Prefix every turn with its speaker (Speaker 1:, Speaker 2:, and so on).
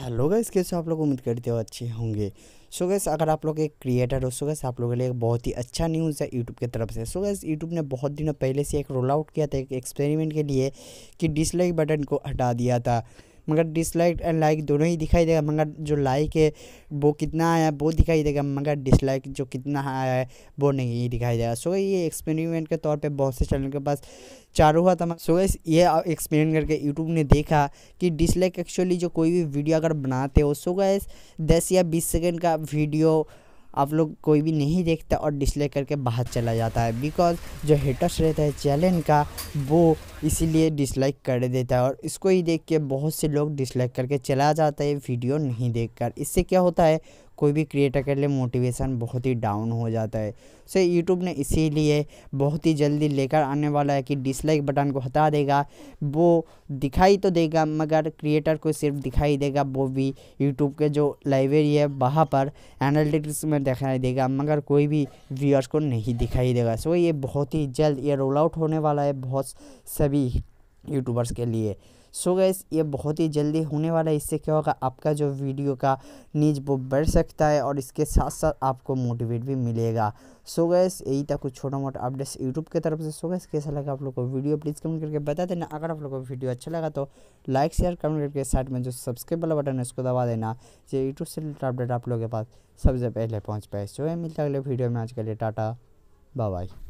Speaker 1: hello guys कैसे आप लोग उम्मीद करते हो अच्छे होंगे सो गैस अगर आप लोग एक क्रिएटर हो सो गैस आप लोगों के लिए एक बहुत ही अच्छा न्यूज़ है यूट्यूब की तरफ से सो गैस यूट्यूब ने बहुत दिनों पहले से एक रोल आउट किया था एक एक्सपेरिमेंट के लिए कि डिसलाइक बटन को हटा दिया था मगर डिसलाइक एंड लाइक दोनों ही दिखाई देगा मगर जो लाइक है वो कितना आया वो दिखाई देगा मगर डिसलाइक जो कितना आया है वो नहीं दिखाई देगा सो ये एक्सपेरिमेंट के तौर पर बहुत से चैनल के पास चालू हुआ था सो गैस ये एक्सपेरिमेंट करके यूट्यूब ने देखा कि डिसलाइक एक्चुअली जो कोई भी वीडियो अगर बनाते हो सो गए दस या बीस सेकेंड का वीडियो आप लोग कोई भी नहीं देखता और डिस्ले करके बाहर चला जाता है बिकॉज जो हेटर्स रहता है चैलेंज का वो इसीलिए डिसलाइक कर देता है और इसको ही देख के बहुत से लोग डिसलाइक करके चला जाता है वीडियो नहीं देखकर इससे क्या होता है कोई भी क्रिएटर के लिए मोटिवेशन बहुत ही डाउन हो जाता है सो यूट्यूब ने इसीलिए बहुत ही जल्दी लेकर आने वाला है कि डिसलाइक बटन को हटा देगा वो दिखाई तो देगा मगर क्रिएटर को सिर्फ दिखाई देगा वो भी यूट्यूब के जो लाइब्रेरी है वहाँ पर एनालिटिक्स में दिखाई देगा मगर कोई भी व्यूअर्स को नहीं दिखाई देगा सो ये बहुत ही जल्द ये रोल आउट होने वाला है बहुत सभी यूट्यूबर्स के लिए सो so गैस ये बहुत ही जल्दी होने वाला है इससे क्या होगा आपका जो वीडियो का नीज वो बढ़ सकता है और इसके साथ साथ आपको मोटिवेट भी मिलेगा सो गैस यही था कुछ छोटा मोटा अपडेट्स यूट्यूब की तरफ से सो so गैस कैसा लगा आप लोग को वीडियो प्लीज़ कमेंट करके बता देना अगर आप लोग को वीडियो अच्छा लगा तो लाइक शेयर कमेंट करके साइड में जो सब्सक्राइब वाला बटन है उसको दबा देना ये यूट्यूब से रिलेटेड अपडेट आप लोगों के पास सबसे पहले पहुँच पाए सो मिलता अगले वीडियो में आज के लिए टाटा बाय बाय